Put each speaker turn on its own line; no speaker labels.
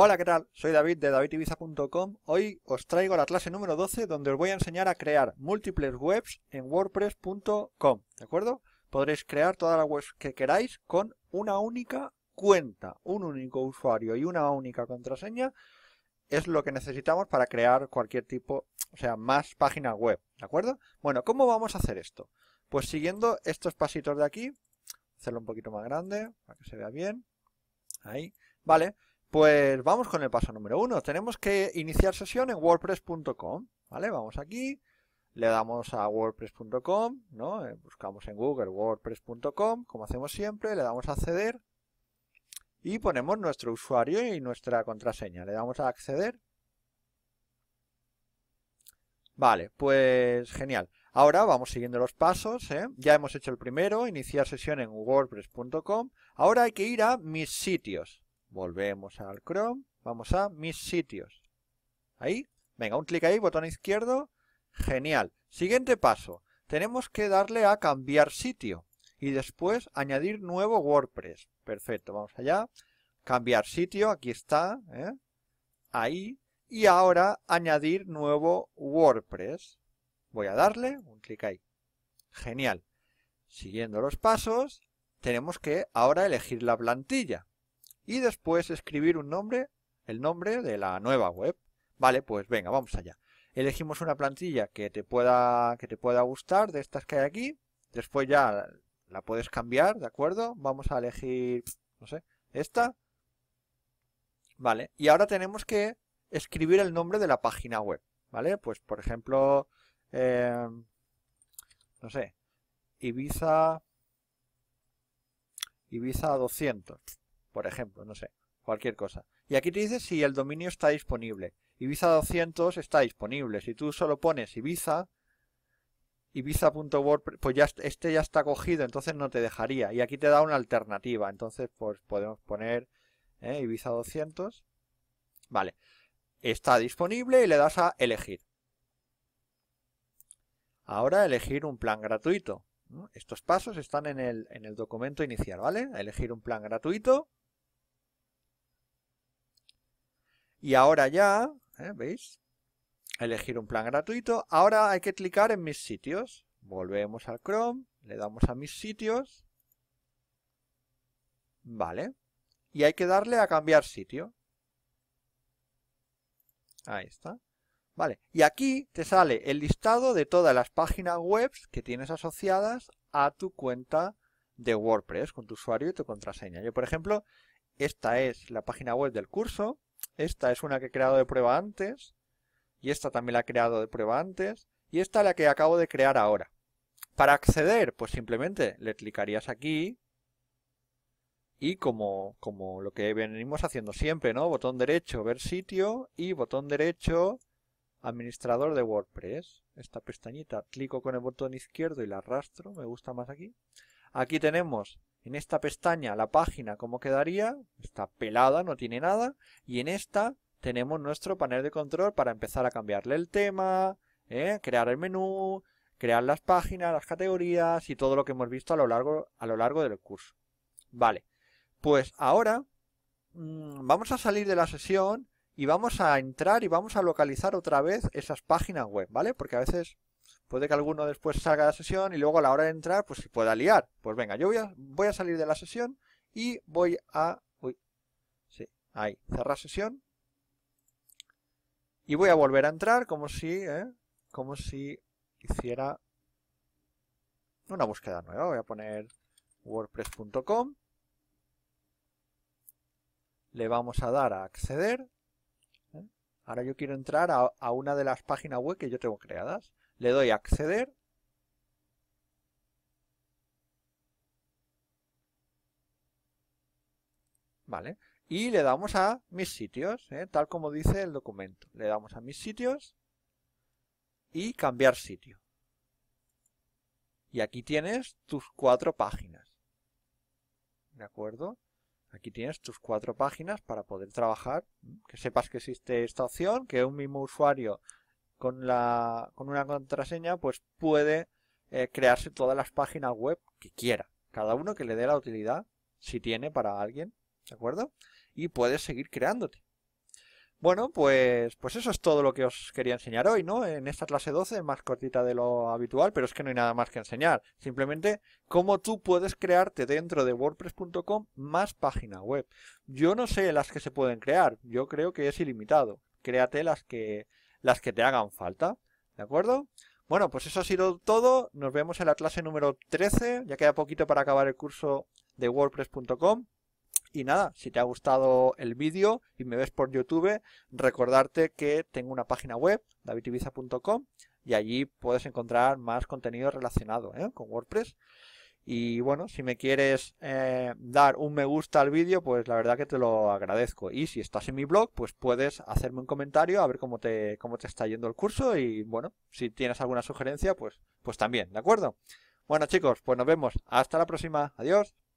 Hola, ¿qué tal? Soy David de davidivisa.com. Hoy os traigo la clase número 12 donde os voy a enseñar a crear múltiples webs en wordpress.com, ¿de acuerdo? Podréis crear todas las webs que queráis con una única cuenta, un único usuario y una única contraseña. Es lo que necesitamos para crear cualquier tipo, o sea, más páginas web, ¿de acuerdo? Bueno, ¿cómo vamos a hacer esto? Pues siguiendo estos pasitos de aquí, hacerlo un poquito más grande para que se vea bien. Ahí, vale. Pues vamos con el paso número uno. Tenemos que iniciar sesión en wordpress.com, ¿vale? Vamos aquí, le damos a wordpress.com, ¿no? Eh, buscamos en Google wordpress.com, como hacemos siempre, le damos a acceder y ponemos nuestro usuario y nuestra contraseña. Le damos a acceder. Vale, pues genial. Ahora vamos siguiendo los pasos. ¿eh? Ya hemos hecho el primero, iniciar sesión en wordpress.com. Ahora hay que ir a mis sitios. Volvemos al Chrome, vamos a mis sitios. Ahí, venga, un clic ahí, botón izquierdo, genial. Siguiente paso, tenemos que darle a cambiar sitio y después añadir nuevo WordPress. Perfecto, vamos allá, cambiar sitio, aquí está, ¿eh? ahí, y ahora añadir nuevo WordPress. Voy a darle un clic ahí. Genial. Siguiendo los pasos, tenemos que ahora elegir la plantilla y después escribir un nombre, el nombre de la nueva web. Vale, pues venga, vamos allá. Elegimos una plantilla que te pueda, que te pueda gustar de estas que hay aquí. Después ya la puedes cambiar, ¿de acuerdo? Vamos a elegir, no sé, esta. Vale, y ahora tenemos que escribir el nombre de la página web, ¿vale? Pues por ejemplo, em, no sé, Ibiza, Ibiza 200, por ejemplo, no sé, cualquier cosa. Y aquí te dice si el dominio está disponible. Ibiza 200 está disponible. Si tú solo pones Ibiza, ibiza.wordpress, pues ya este ya está cogido, entonces no te dejaría. Y aquí te da una alternativa, entonces pues podemos poner ¿eh? Ibiza 200. Vale, está disponible y le das a elegir. Ahora elegir un plan gratuito. Estos pasos están en el, en el documento inicial, ¿vale? Elegir un plan gratuito. Y ahora ya, ¿eh? ¿veis? Elegir un plan gratuito. Ahora hay que clicar en mis sitios. Volvemos al Chrome, le damos a mis sitios. Vale. Y hay que darle a cambiar sitio. Ahí está. Vale. Y aquí te sale el listado de todas las páginas web que tienes asociadas a tu cuenta de WordPress con tu usuario y tu contraseña. Yo, por ejemplo, esta es la página web del curso. Esta es una que he creado de prueba antes. Y esta también la he creado de prueba antes. Y esta la que acabo de crear ahora. Para acceder, pues simplemente le clicarías aquí. Y como, como lo que venimos haciendo siempre, ¿no? Botón derecho, ver sitio. Y botón derecho, administrador de WordPress. Esta pestañita, clico con el botón izquierdo y la arrastro. Me gusta más aquí. Aquí tenemos en esta pestaña la página cómo quedaría, está pelada, no tiene nada, y en esta tenemos nuestro panel de control para empezar a cambiarle el tema, ¿eh? crear el menú, crear las páginas, las categorías y todo lo que hemos visto a lo largo, a lo largo del curso. Vale, pues ahora mm, vamos a salir de la sesión y vamos a entrar y vamos a localizar otra vez esas páginas web, ¿vale? Porque a veces Puede que alguno después salga de la sesión y luego a la hora de entrar, pues se pueda liar. Pues venga, yo voy a, voy a salir de la sesión y voy a... Uy, sí, ahí, cerrar sesión. Y voy a volver a entrar como si, ¿eh? como si hiciera una búsqueda nueva. Voy a poner wordpress.com. Le vamos a dar a acceder. ¿eh? Ahora yo quiero entrar a, a, una de las páginas web que yo tengo creadas. Le doy a acceder. Vale. Y le damos a mis sitios, ¿eh? tal como dice el documento. Le damos a mis sitios y cambiar sitio. Y aquí tienes tus cuatro páginas. ¿De acuerdo? Aquí tienes tus cuatro páginas para poder trabajar, que sepas que existe esta opción, que un mismo usuario con, la, con una contraseña, pues puede eh, crearse todas las páginas web que quiera. Cada uno que le dé la utilidad, si tiene para alguien, ¿de acuerdo? Y puedes seguir creándote. Bueno, pues, pues eso es todo lo que os quería enseñar hoy, ¿no? En esta clase 12 más cortita de lo habitual, pero es que no hay nada más que enseñar. Simplemente cómo tú puedes crearte dentro de wordpress.com más página web. Yo no sé las que se pueden crear, yo creo que es ilimitado. Créate las que, las que te hagan falta. ¿De acuerdo? Bueno, pues eso ha sido todo. Nos vemos en la clase número 13. Ya queda poquito para acabar el curso de wordpress.com. Y nada, si te ha gustado el vídeo y me ves por YouTube, recordarte que tengo una página web, davidibiza.com, y allí puedes encontrar más contenido relacionado ¿eh? con WordPress. Y bueno, si me quieres eh, dar un me gusta al vídeo, pues la verdad que te lo agradezco. Y si estás en mi blog, pues puedes hacerme un comentario a ver cómo te, cómo te está yendo el curso. Y bueno, si tienes alguna sugerencia, pues, pues también, ¿de acuerdo? Bueno chicos, pues nos vemos. Hasta la próxima. Adiós.